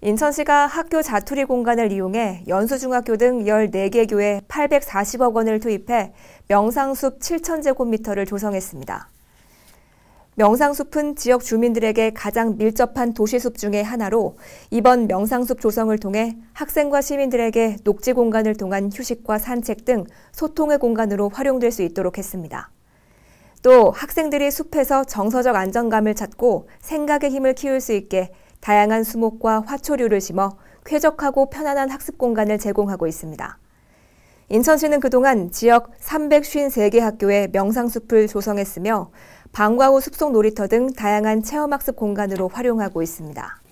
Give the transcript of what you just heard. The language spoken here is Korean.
인천시가 학교 자투리 공간을 이용해 연수중학교 등 14개 교에 840억 원을 투입해 명상숲 7,000제곱미터를 조성했습니다. 명상숲은 지역 주민들에게 가장 밀접한 도시숲 중의 하나로 이번 명상숲 조성을 통해 학생과 시민들에게 녹지 공간을 통한 휴식과 산책 등 소통의 공간으로 활용될 수 있도록 했습니다. 또 학생들이 숲에서 정서적 안정감을 찾고 생각의 힘을 키울 수 있게 다양한 수목과 화초류를 심어 쾌적하고 편안한 학습 공간을 제공하고 있습니다. 인천시는 그동안 지역 353개 학교에 명상숲을 조성했으며 방과 후 숲속 놀이터 등 다양한 체험학습 공간으로 활용하고 있습니다.